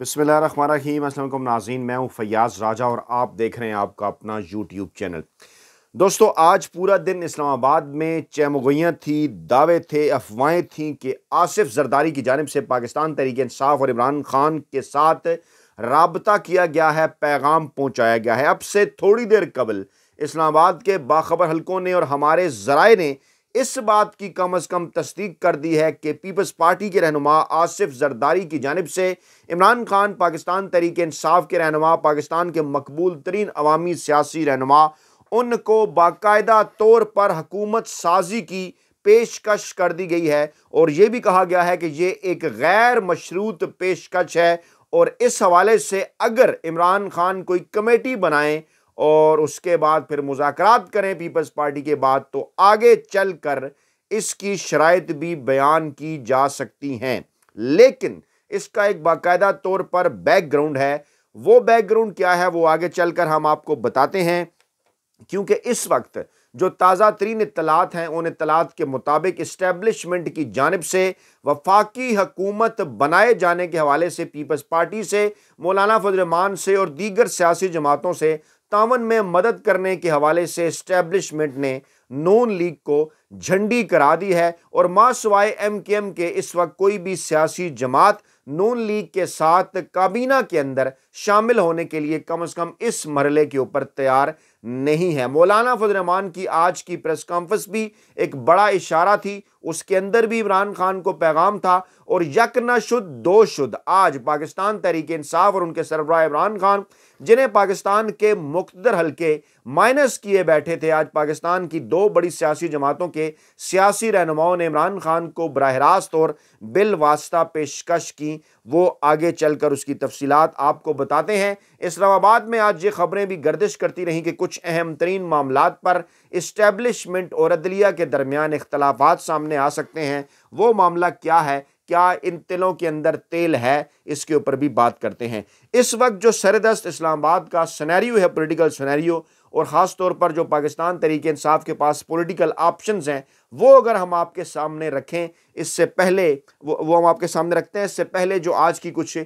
बसमीम अल्लाम नाजीन मैं हूँ फ़याज़ राजा और आप देख रहे हैं आपका अपना यूट्यूब चैनल दोस्तों आज पूरा दिन इस्लामाबाद में चैमगोयाँ थी दावे थे अफवाहें थीं कि आसिफ जरदारी की जानब से पाकिस्तान तहरीक इंसाफ और इमरान खान के साथ रबता किया गया है पैगाम पहुँचाया गया है अब से थोड़ी देर कबल इस्लामाबाद के बाखबर हलकों ने और हमारे ज़राए ने इस बात की कम अज कम तस्दीक कर दी है कि पीपल्स पार्टी के रहनुमा आसिफ जरदारी की जानब से इमरान खान पाकिस्तान तरीके इंसाफ के रहनुमा पाकिस्तान के मकबूल तरीन अवामी सियासी रहनुमा उनको बाकायदा तौर पर हकूमत साजी की पेशकश कर दी गई है और यह भी कहा गया है कि ये एक गैर मशरूत पेशकश है और इस हवाले से अगर इमरान खान कोई कमेटी बनाएं और उसके बाद फिर मुजाकर करें पीपल्स पार्टी के बाद तो आगे चल कर इसकी शराइ भी बयान की जा सकती हैं लेकिन इसका एक बाकायदा तौर पर बैकग्राउंड है वो बैकग्राउंड क्या है वो आगे चल कर हम आपको बताते हैं क्योंकि इस वक्त जो ताज़ा तरीन इतलात हैं उन इतलात के मुताबिक इस्टेबलिशमेंट की जानब से वफाकी हकूमत बनाए जाने के हवाले से पीपल्स पार्टी से मौलाना फजरमान से और दीगर सियासी जमातों से सत्तावन में मदद करने के हवाले से स्टैब्लिशमेंट ने नॉन लीग को झंडी करा दी है और माँ सवाए एम के एम के इस वक्त कोई भी सियासी जमात नॉन लीग के साथ काबीना के अंदर शामिल होने के लिए कम अज़ कम इस मरले के ऊपर तैयार नहीं है मौलाना रहमान की आज की प्रेस कॉन्फ्रेंस भी एक बड़ा इशारा थी उसके अंदर भी इमरान खान को पैगाम था और यक न शुद्ध दो शुद्ध आज पाकिस्तान तहरीक इंसाफ और उनके सरबरा इमरान खान जिन्हें पाकिस्तान के मुख्तर हल्के माइनस किए बैठे थे आज पाकिस्तान की दो बड़ी सियासी जमातों के सियासी रहनुमाओं ने इमरान खान को बरह रास्त और बिल वास्ता पेशकश की वो आगे चलकर उसकी तफसी आपको बताते हैं इस्लामाबाद में आज ये ख़बरें भी गर्दिश करती रहीं कि कुछ अहम तरीन मामला पर इस्टेबलिशमेंट और अदलिया के दरमियान इख्तलाफ सामने आ सकते हैं वो मामला क्या है क्या इन तिलों के अंदर तेल है इसके ऊपर भी बात करते हैं इस वक्त जो सरदस्त इस्लामाबाद का सनैरियो है पोलिटिकल सनैरियो और ख़ास तौर पर जो पाकिस्तान तरीके इंसाफ के पास पोलिटिकल ऑप्शन हैं वो अगर हम आपके सामने रखें इससे पहले वो वो हम आपके सामने रखते हैं इससे पहले जो आज की कुछ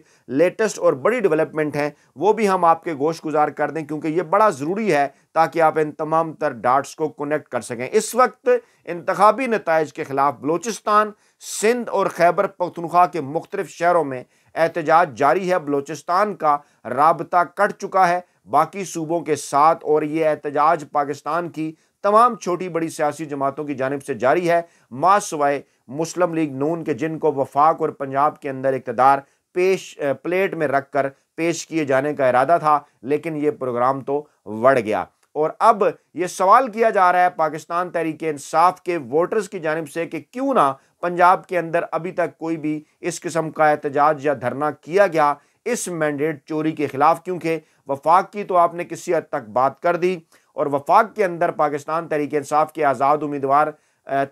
लेटेस्ट और बड़ी डेवलपमेंट हैं वो भी हम आपके गोश गुजार कर दें क्योंकि ये बड़ा ज़रूरी है ताकि आप इन तमाम तर डाट्स को कनेक्ट कर सकें इस वक्त इंतबी नतज के ख़िलाफ़ बलोचिस्तान सिंध और खैबर पख्तनख्वा के मुख्तलिफ शहरों में एहतजाज जारी है बलोचिस्तान का रबता कट चुका है बाकी सूबों के साथ और ये एहतजाज पाकिस्तान की तमाम छोटी बड़ी सियासी जमातों की जानब से जारी है माँ सवाए मुस्लिम लीग नून के जिनको वफाक और पंजाब के अंदर इकतदार पेश प्लेट में रख कर पेश किए जाने का इरादा था लेकिन ये प्रोग्राम तो बढ़ गया और अब ये सवाल किया जा रहा है पाकिस्तान तहरीक इंसाफ के वोटर्स की जानब से कि क्यों ना पंजाब के अंदर अभी तक कोई भी इस किस्म का एहतजाज या धरना किया गया इस मैंडेट चोरी के खिलाफ क्योंकि वफाक की तो आपने किसी हद तक बात कर दी और वफाक के अंदर पाकिस्तान तरीके इंसाफ के आज़ाद उम्मीदवार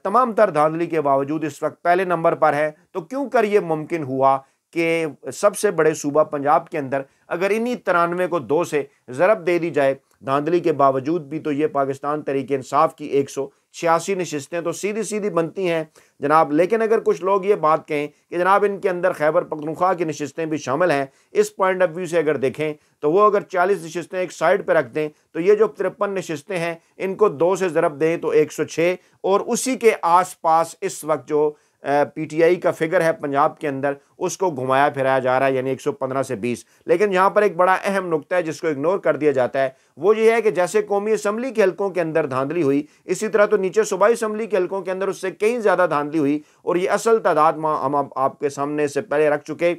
तमाम तर धांधली के बावजूद इस वक्त पहले नंबर पर है तो क्यों कर ये मुमकिन हुआ कि सबसे बड़े सूबा पंजाब के अंदर अगर इन्हीं तिरानवे को दो से ज़रब दे दी जाए धांधली के बावजूद भी तो ये पाकिस्तान तरीके इंसाफ की एक सौ छियासी नशस्तें तो सीधी सीधी बनती हैं जनाब लेकिन अगर कुछ लोग ये बात कहें कि जनाब इनके अंदर खैबर पखनखा की नशस्तें भी शामिल हैं इस पॉइंट ऑफ व्यू से अगर देखें तो वो अगर चालीस नशस्तें एक साइड पर रख दें तो ये जो तिरपन नशस्तें हैं इनको दो से ज़रब दें तो एक सौ छः और उसी के आस पास इस वक्त जो पीटीआई का फिगर है पंजाब के अंदर उसको घुमाया फिराया जा रहा है यानी 115 से 20 लेकिन यहाँ पर एक बड़ा अहम नुकता है जिसको इग्नोर कर दिया जाता है वो ये है कि जैसे कौमी असम्बली के हलकों के अंदर धांधली हुई इसी तरह तो नीचे सूबाई असम्बली के हलकों के अंदर उससे कहीं ज़्यादा धांधली हुई और ये असल तादाद हम आपके सामने से पहले रख चुके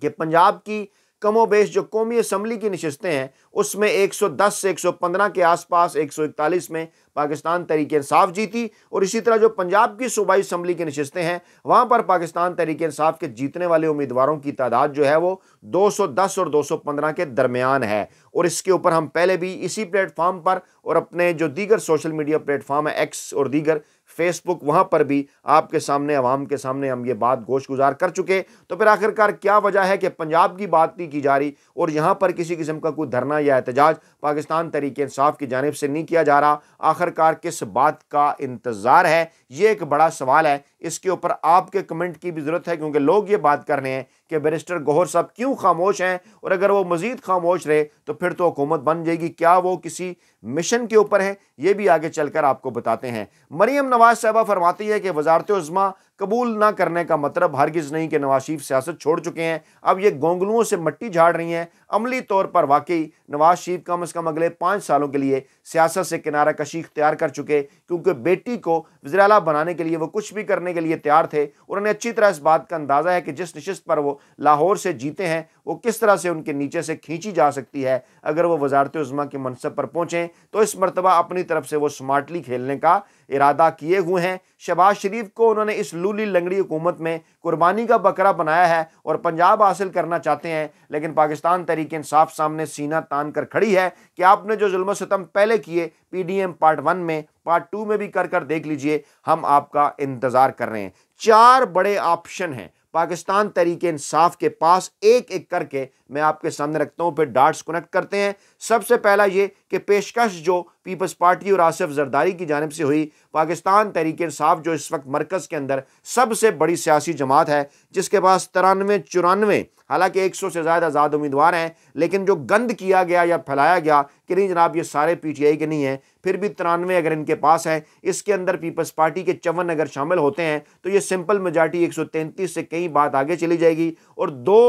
कि पंजाब की कमोबेश जो कौमी असम्बली की नशस्तें हैं उसमें 110 से 115 के आसपास 141 में पाकिस्तान तरीके इंसाफ जीती और इसी तरह जो पंजाब की सूबाई असम्बली की नशस्तें हैं वहाँ पर पाकिस्तान तरीके इंसाफ के जीतने वाले उम्मीदवारों की तादाद जो है वो 210 और 215 के दरमियान है और इसके ऊपर हम पहले भी इसी प्लेटफॉर्म पर और अपने जो दीगर सोशल मीडिया प्लेटफॉर्म है एक्स और दीगर फेसबुक वहाँ पर भी आपके सामने अवाम के सामने हम ये बात गोश गुजार कर चुके तो फिर आखिरकार क्या वजह है कि पंजाब की बात नहीं की जा रही और यहाँ पर किसी किस्म का कोई धरना या एहतजाज पाकिस्तान तरीके इंसाफ की जानब से नहीं किया जा रहा आखिरकार किस बात का इंतज़ार है ये एक बड़ा सवाल है इसके ऊपर आपके कमेंट की भी ज़रूरत है क्योंकि लोग ये बात कर रहे हैं कि बैरिस्टर गौहर साहब क्यों खामोश हैं और अगर वो मज़ीद खामोश रहे तो फिर तो हुकूमत बन जाएगी क्या वो किसी मिशन के ऊपर है ये भी आगे चलकर आपको बताते हैं मरीम नवाज साहबा फरमाती है कि वजारत उज़मा कबूल ना करने का मतलब हरगिज़ नहीं कि नवाज शरीफ सियासत छोड़ चुके हैं अब ये गोंगलुओं से मट्टी झाड़ रही हैं अमली तौर पर वाकई नवाज शरीफ कम अज़ कम अगले पाँच सालों के लिए सियासत से किनारा कशी इख्तियार कर चुके क्योंकि बेटी को वज्राला बनाने के लिए वो कुछ भी करने के लिए तैयार थे उन्होंने अच्छी तरह इस बात का अंदाज़ा है कि जिस नशस्त पर वो लाहौर से जीते हैं वो किस तरह से उनके नीचे से खींची जा सकती है अगर वो वजारत उज़मा के मनसब पर पहुँचें तो इस मरतबा अपनी तरफ से वो स्मार्टली खेलने का इरादा किए हुए हैं शहबाज शरीफ को उन्होंने इस लूली लंगड़ी हुकूमत में कुर्बानी का बकरा बनाया है और पंजाब हासिल करना चाहते हैं लेकिन पाकिस्तान तरीके साफ सामने सीना तान कर खड़ी है कि आपने जो जुल्म सतम पहले किए P D M part one में पार्ट टू में भी कर कर देख लीजिए हम आपका इंतज़ार कर रहे हैं चार बड़े ऑप्शन हैं पाकिस्तान तरीके इंसाफ के पास एक एक करके मैं आपके सामने रखता हूँ फिर डार्ट्स कनेक्ट करते हैं सबसे पहला ये कि पेशकश जो पीपल्स पार्टी और आसिफ जरदारी की जानब से हुई पाकिस्तान तहरीक इंसाफ जो इस वक्त मरकज़ के अंदर सबसे बड़ी सियासी जमात है जिसके पास तिरानवे चुरानवे हालांकि 100 से ज़्यादा आज़ाद उम्मीदवार हैं लेकिन जो गंद किया गया या फैलाया गया कि नहीं जनाब ये सारे पीटीआई के नहीं हैं फिर भी तिरानवे अगर इनके पास हैं इसके अंदर पीपल्स पार्टी के चवन अगर शामिल होते हैं तो ये सिंपल मेजार्टी एक से कई बात आगे चली जाएगी और दो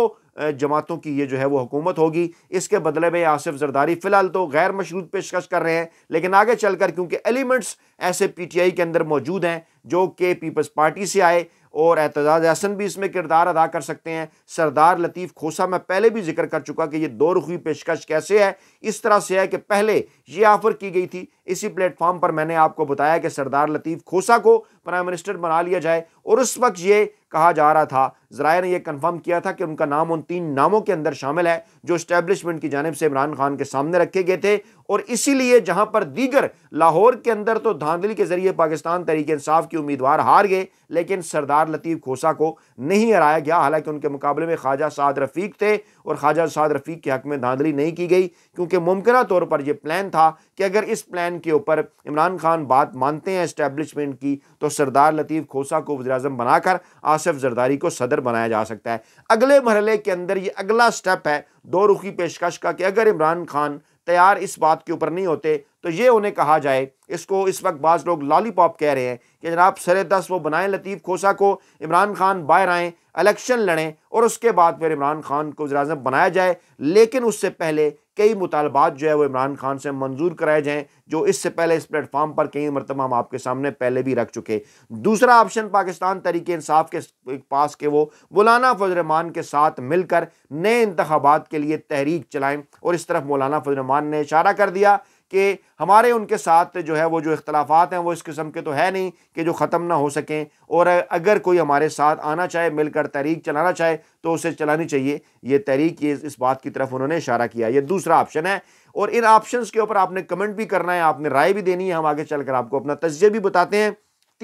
जमातों की ये जो है वो हुकूमत होगी इसके बदले में आसिफ जरदारी फ़िलहाल तो गैर मशरूत पेशकश कर रहे हैं लेकिन आगे चलकर क्योंकि एलिमेंट्स ऐसे पीटीआई के अंदर मौजूद हैं जो कि पीपल्स पार्टी से आए और एतजाज हसन भी इसमें किरदार अदा कर सकते हैं सरदार लतीफ़ खोसा मैं पहले भी जिक्र कर चुका कि ये दो रुखी पेशकश कैसे है इस तरह से है कि पहले ये ऑफ़र की गई थी इसी प्लेटफॉर्म पर मैंने आपको बताया कि सरदार लतीफ़ खोसा को प्राइम मिनिस्टर बना लिया जाए और उस वक्त ये कहा जा रहा था ज़रा ने यह कन्फर्म किया था कि उनका नाम उन तीन नामों के अंदर शामिल है जो इस्टेबलिशमेंट की जानब से इमरान खान के सामने रखे गए थे और इसीलिए जहां पर दीगर लाहौर के अंदर तो धांधली के जरिए पाकिस्तान तरीके इंसाफ के उम्मीदवार हार गए लेकिन सरदार लतीफ़ खोसा को नहीं हराया गया हालांकि उनके मुकाबले में ख्वाजा साद रफ़ीक थे और ख्वाजा साद रफ़ीक के हक में धांधली नहीं की गई क्योंकि मुमकिन तौर पर यह प्लान था कि अगर इस प्लान के ऊपर इमरान खान बात मानते हैं इस्टेब्लिशमेंट की तो सरदार लतीफ़ खोसा को अजम बनाकर आसिफ जरदारी को सदर बनाया जा सकता है अगले मरहले के अंदर ये अगला स्टेप है दो रुखी पेशकश का कि अगर इमरान खान तैयार इस बात के ऊपर नहीं होते तो ये उन्हें कहा जाए इसको इस वक्त बाज़ लोग लॉलीपॉप कह रहे हैं कि जनाब सर दस वो बनाएं लतीफ़ खोसा को इमरान खान बाहर आएँ इलेक्शन लड़ें और उसके बाद फिर इमरान खान को वजराजम बनाया जाए लेकिन उससे पहले कई मुतालबात जो है वो इमरान खान से मंजूर कराए जाएँ जो इससे पहले इस प्लेटफॉर्म पर कई मरतबा हम आपके सामने पहले भी रख चुके दूसरा ऑप्शन पाकिस्तान तरीके इंसाफ के पास के वो मौलाना फजरमान के साथ मिलकर नए इंतबात के लिए तहरीक चलाएं और इस तरफ मौलाना फजरमान ने इशारा कर दिया कि हमारे उनके साथ जो है वो जो इख्तलाफात हैं वो इस किस्म के तो है नहीं कि जो ख़त्म ना हो सकें और अगर कोई हमारे साथ आना चाहे मिलकर तहरीक चलाना चाहे तो उसे चलानी चाहिए ये तहरीक ये इस बात की तरफ उन्होंने इशारा किया ये दूसरा ऑप्शन है और इन ऑप्शन के ऊपर आपने कमेंट भी करना है आपने राय भी देनी है हम आगे चल आपको अपना तजिए भी बताते हैं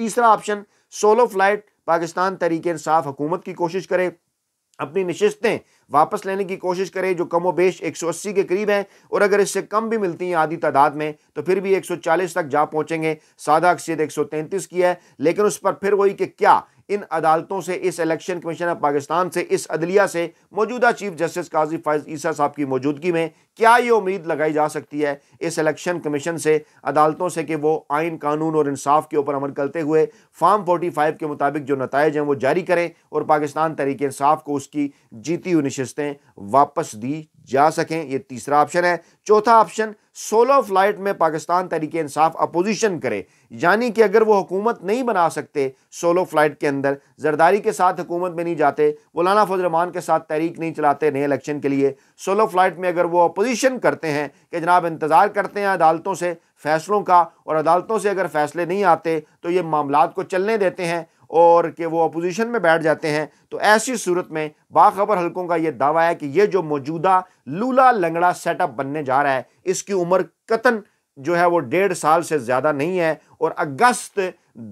तीसरा ऑप्शन सोलो फ्लाइट पाकिस्तान तरीके इंसाफ हुकूमत की कोशिश करे अपनी नशस्तें वापस लेने की कोशिश करें जो कमो बेश एक के करीब हैं और अगर इससे कम भी मिलती हैं आधी तादाद में तो फिर भी 140 तक जा पहुंचेंगे सादा अक्सर 133 की है लेकिन उस पर फिर वही कि क्या इन अदालतों से इस इलेक्शन कमीशन ऑफ पाकिस्तान से इस अदलिया से मौजूदा चीफ जस्टिस काजी फायज ईसा साहब की मौजूदगी में क्या ये उम्मीद लगाई जा सकती है इस इलेक्शन कमीशन से अदालतों से कि वो आइन कानून और इंसाफ के ऊपर अमल करते हुए फार्म फोर्टी फाइव के मुताबिक जो नतज हैं वो जारी करें और पाकिस्तान तरीके इंसाफ को उसकी जीती हुई नशस्तें वापस दी जा सकें ये तीसरा ऑप्शन है चौथा ऑप्शन सोलो फ्लाइट में पाकिस्तान तरीके इंसाफ अपोजिशन करे यानी कि अगर वो हुकूमत नहीं बना सकते सोलो फ्लाइट के अंदर जरदारी के साथ हुकूमत में नहीं जाते मौलाना फजलरमान के साथ तहरीक नहीं चलाते नए इलेक्शन के लिए सोलो फ्लाइट में अगर वो अपोजिशन करते हैं कि जनाब इंतज़ार करते हैं अदालतों से फैसलों का और अदालतों से अगर फैसले नहीं आते तो ये मामला को चलने देते हैं और कि वो अपोजिशन में बैठ जाते हैं तो ऐसी सूरत में बाखबर हलकों का ये दावा है कि ये जो मौजूदा लूला लंगड़ा सेटअप बनने जा रहा है इसकी उम्र कतन जो है वो डेढ़ साल से ज़्यादा नहीं है और अगस्त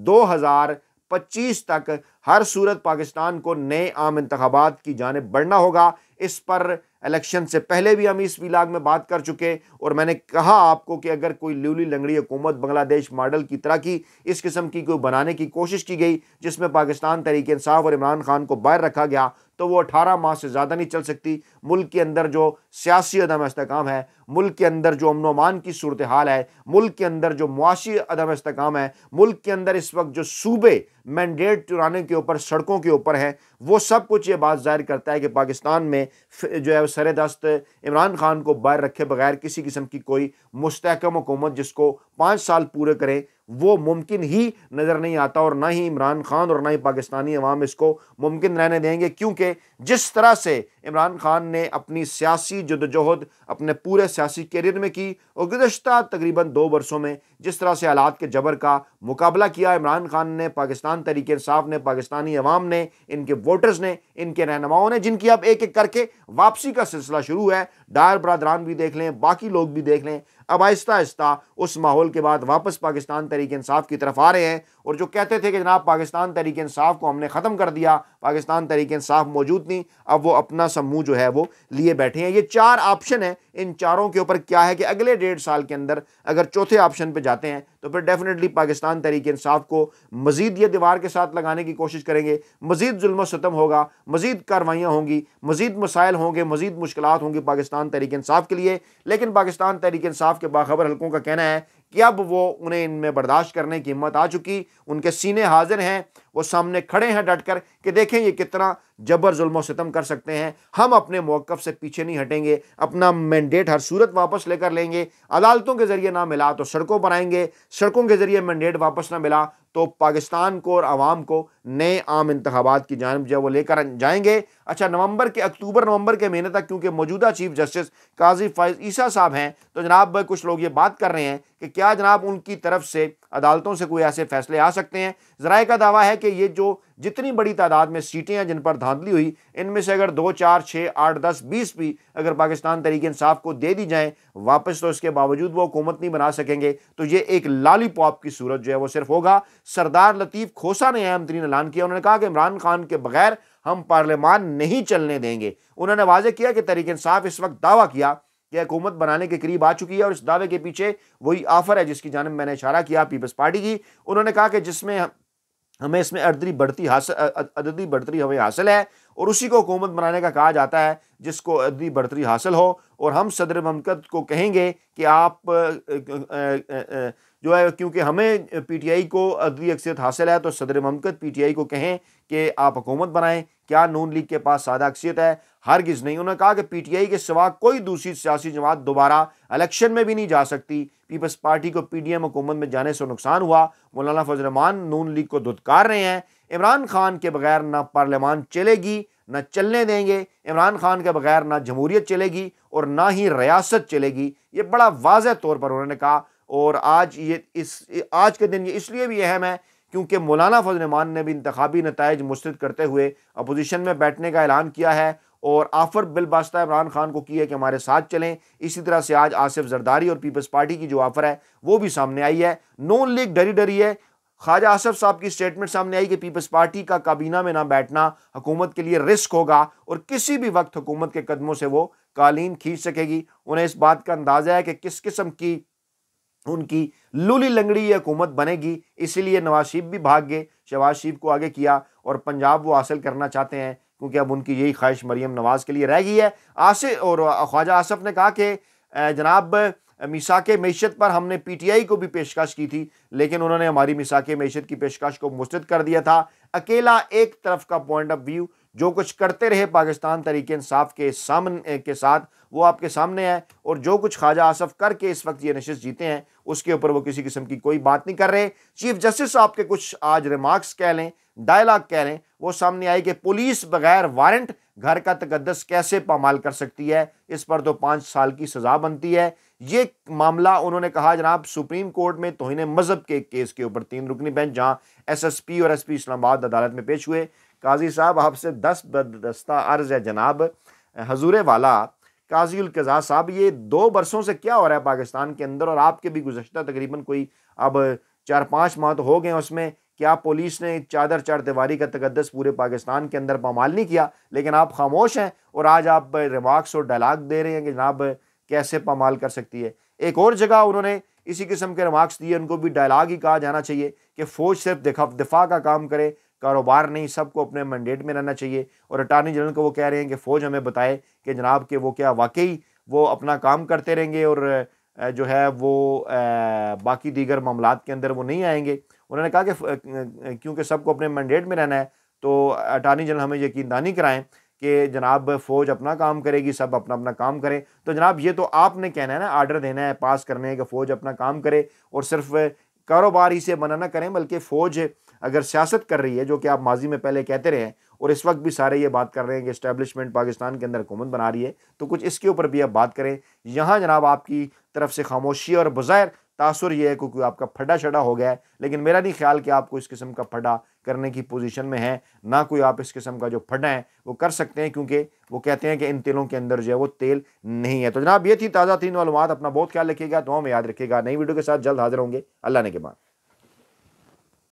2025 तक हर सूरत पाकिस्तान को नए आम इंतबात की जानब बढ़ना होगा इस पर इलेक्शन से पहले भी हम इस विलाग में बात कर चुके और मैंने कहा आपको कि अगर कोई ल्यूली लंगड़ी हुकूमत बांग्लादेश मॉडल की तरह की इस किस्म की कोई बनाने की कोशिश की गई जिसमें पाकिस्तान तरीके इंसाफ और इमरान खान को बाहर रखा गया तो वो अठारह माह से ज़्यादा नहीं चल सकती मुल्क के अंदर जो सियासी अदम इसकाम है मुल्क के अंदर जो अमन अमान की सूरत हाल है मुल्क के अंदर जो मुआशी अदम इसकाम है मुल्क के अंदर इस वक्त जो सूबे मैंडेट चुराने के ऊपर सड़कों के ऊपर हैं वो सब कुछ ये बात जाहिर करता है कि पाकिस्तान में जो है सर दस्त इमरान खान को बाहर रखे बगैर किसी किस्म की कोई मुस्तकम हुकूमत जिसको पाँच साल पूरे करें वो मुमकिन ही नज़र नहीं आता और ना ही इमरान खान और ना ही पाकिस्तानी अवाम इसको मुमकिन रहने देंगे क्योंकि जिस तरह से इमरान खान ने अपनी सियासी जदोजहद अपने पूरे सियासी कैरियर में की और गुज्त तकरीबन दो वर्षों में जिस तरह से हालात के जबर का मुकाबला किया इमरान खान ने पाकिस्तान तरीके साफ ने पाकिस्तानी अवाम ने इनके वोटर्स ने इनके रहनुमाओं ने जिनकी अब एक एक करके वापसी का सिलसिला शुरू है डायर बरदरान भी देख लें बाकी लोग भी देख लें अब आहिस्ता आहिस्ता उस माहौल के बाद वापस पाकिस्तान तरीके इंसाफ की तरफ आ रहे हैं और जो कहते थे कि जनाब पाकिस्तान तहरीक इंसाफ को हमने ख़त्म कर दिया पाकिस्तान तहरीक इंसाफ मौजूद नहीं अब वो अपना समूह जो है वो लिए बैठे हैं ये चार ऑप्शन हैं इन चारों के ऊपर क्या है कि अगले डेढ़ साल के अंदर अगर चौथे ऑप्शन पर जाते हैं तो फिर डेफिनेटली पाकिस्तान तहरीक इंसाफ को मजीद ये दीवार के साथ लगाने की कोशिश करेंगे मजीद जुल्म सतम होगा मजीद कार्रवाइयाँ होंगी मजीद मसाइल होंगे मजीद मुश्किल होंगी पाकिस्तान तहरीक इंसाफ के लिए लेकिन पाकिस्तान तहरीक इंसाफ के बाखबर हल्कों का कहना है कि अब वो उन्हें इनमें बर्दाश्त करने की हिम्मत आ चुकी उनके सीने हाजिर हैं वो सामने खड़े हैं डटकर कि देखें ये कितना जबर जुल्म सितम कर सकते हैं हम अपने मौक़ से पीछे नहीं हटेंगे अपना मैंडेट हर सूरत वापस लेकर लेंगे अदालतों के ज़रिए ना मिला तो सड़कों पर आएंगे सड़कों के ज़रिए मैंडेट वापस ना मिला तो पाकिस्तान को और आवाम को नए आम इंतबात की जानब जो वो लेकर जाएंगे अच्छा नवंबर के अक्टूबर नवंबर के महीने तक क्योंकि मौजूदा चीफ जस्टिस काजी फैज़ ईसा साहब हैं तो जनाब कुछ लोग ये बात कर रहे हैं कि क्या जनाब उनकी तरफ से अदालतों से कोई ऐसे फैसले आ सकते हैं ज़राए का दावा है कि ये जो जितनी बड़ी तादाद में सीटें हैं जिन पर धांधली हुई इनमें से अगर दो चार छः आठ दस बीस भी अगर पाकिस्तान तरीके इंसाफ को दे दी जाएँ वापस तो इसके बावजूद वो हुकूमत नहीं बना सकेंगे तो ये एक लाली पॉप की सूरत जो है वो सिर्फ होगा सरदार लतीफ़ खोसा ने अहम तरीन ऐलान किया उन्होंने कहा कि इमरान खान के बगैर हम पार्लियामान नहीं चलने देंगे उन्होंने वाजह किया कि तरीके इंसाफ इस वक्त दावा किया कि हुकूमत बनाने के करीब आ चुकी है और इस दावे के पीछे वही आफर है जिसकी जानब मैंने इशारा किया पीपल्स पार्टी की उन्होंने कहा कि जिसमें हमें इसमें अर्दरी बढ़ती हासिल अददी बढ़तरी हमें हासिल है और उसी को हुकूमत बनाने का कहा जाता है जिसको अददी बढ़तरी हासिल हो और हम सदर ममकत को कहेंगे कि आप जो है क्योंकि हमें पीटीआई को अदली अक्सियत हासिल है तो सदर ममकत पीटीआई को कहें कि आप हुकूमत बनाएं क्या नून लीग के पास सादा अक्सियत है हरगिज नहीं उन्होंने कहा कि पीटीआई के सिवा कोई दूसरी सियासी जमात दोबारा इलेक्शन में भी नहीं जा सकती पीपल्स पार्टी को एम हुकूमत में जाने से नुकसान हुआ मौलाना फजलमान नून लीग को धुतकार रहे हैं इमरान खान के बगैर ना पार्लियामान चलेगी ना चलने देंगे इमरान खान के बगैर ना जमहूरियत चलेगी और ना ही रियासत चलेगी ये बड़ा वाज तौर पर उन्होंने कहा और आज ये इस आज के दिन ये इसलिए भी अहम है क्योंकि मौलाना फजलमान ने भी इंतबी नतज मुस्रद करते हुए अपोजिशन में बैठने का ऐलान किया है और आफर बिलबास्ता इमरान खान को की है कि हमारे साथ चलें इसी तरह से आज आसिफ जरदारी और पीपल्स पार्टी की जो आफर है वो भी सामने आई है नॉन लीग डरी डरी है ख्वाजा आसफ साहब की स्टेटमेंट सामने आई कि पीपल्स पार्टी का काबीना में ना बैठना हुकूमत के लिए रिस्क होगा और किसी भी वक्त हुकूमत के कदमों से वो कालीन खींच सकेगी उन्हें इस बात का अंदाज़ा है कि किस किस्म की उनकी लूली लंगड़ी ये हुकूमत बनेगी इसीलिए नवाज शरीफ भी भाग गए शहबाज शरीफ को आगे किया और पंजाब वो हासिल करना चाहते हैं क्योंकि अब उनकी यही ख्वाहिश मरीम नवाज के लिए रह गई है आसिफ और ख्वाजा आसफ ने कहा कि जनाब मिसाक मीशत पर हमने पीटीआई को भी पेशकश की थी लेकिन उन्होंने हमारी मिसाक मीशत की पेशकश को मुस्रद कर दिया था अकेला एक तरफ का पॉइंट ऑफ व्यू जो कुछ करते रहे पाकिस्तान तरीके इंसाफ के सामने के साथ वो आपके सामने है और जो कुछ ख्वाजा आसफ करके इस वक्त ये नशस्त जीते हैं उसके ऊपर वो किसी किस्म की कोई बात नहीं कर रहे चीफ जस्टिस साहब के कुछ आज रिमार्क्स कह लें डायलाग कह लें वो सामने आई कि पुलिस बगैर वारंट घर का तकदस कैसे पामाल कर सकती है इस पर तो पाँच साल की सज़ा बनती है ये मामला उन्होंने कहा जनाब सुप्रीम कोर्ट में तोहन मज़हब के केस के ऊपर तीन रुकनी बेंच जहाँ एस एस पी और एस पी इस्लामाबाद अदालत में पेश हुए काजी साहब आपसे दस बदस्ता अर्ज है जनाब हजूर वाला उल्कजा साहब ये दो बरसों से क्या हो रहा है पाकिस्तान के अंदर और आपके भी गुजशत तकरीबन कोई अब चार पाँच माह तो हो गए उसमें क्या पुलिस ने चादर चार दीवारी का तकदस पूरे पाकिस्तान के अंदर पामाल नहीं किया लेकिन आप खामोश हैं और आज आप रिमार्क्स और डायलाग दे रहे हैं कि जनाब कैसे पामाल कर सकती है एक और जगह उन्होंने इसी किस्म के रिमार्क्स दिए उनको भी डायलाग ही कहा जाना चाहिए कि फ़ौज सिर्फ दिखा दिफा का काम करे कारोबार नहीं सबको अपने मैंडेट में रहना चाहिए और अटारनी जनरल को वो कह रहे हैं कि फ़ौज हमें बताए कि जनाब के वो क्या वाकई वो अपना काम करते रहेंगे और जो है वो बाकी दीगर मामला के अंदर वो नहीं आएंगे उन्होंने कहा कि क्योंकि सबको अपने मैंडेट में रहना है तो अटारनी जनरल हमें यकीन दानी कराएँ कि जनाब फ़ौज अपना काम करेगी सब अपना अपना काम करें तो जनाब ये तो आपने कहना है ना आर्डर देना है पास करने है कि फ़ौज अपना काम करे और सिर्फ कारोबार ही से मना ना करें बल्कि फ़ौज अगर सियासत कर रही है जो कि आप माजी में पहले कहते रहे हैं और इस वक्त भी सारे ये बात कर रहे हैं कि इस्टेबलिशमेंट पाकिस्तान के अंदर हुकूमत बना रही है तो कुछ इसके ऊपर भी आप बात करें यहाँ जनाब आपकी तरफ से खामोशी और बज़ैर तासर यह है क्योंकि आपका फटा शटा हो गया है लेकिन मेरा नहीं ख्याल कि आपको इस किस्म का फटा करने की पोजीशन में है ना कोई आप इस किस्म का जो फटा है वो कर सकते हैं क्योंकि वो कहते हैं कि इन तेलों के अंदर जो है वो तेल नहीं है तो जनाब ये थी ताज़ा तीन मालूम अपना बहुत ख्याल रखिएगा तो हम याद रखिएगा नई वीडियो के साथ जल्द हाजिर होंगे अल्लाह ने के बाद